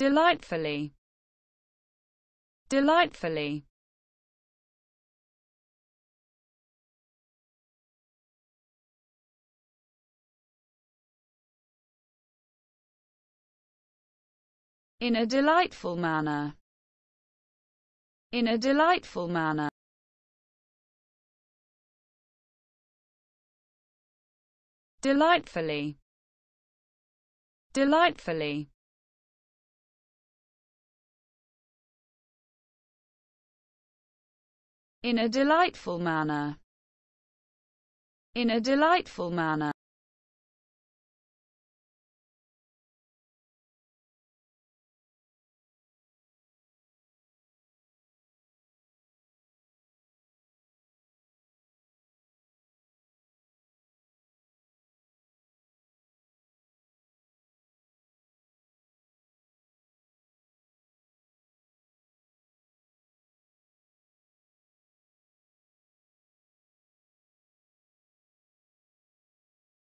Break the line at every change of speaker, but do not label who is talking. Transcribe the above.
delightfully, delightfully. In a delightful manner. In a delightful manner. Delightfully. Delightfully. in a delightful manner in a delightful manner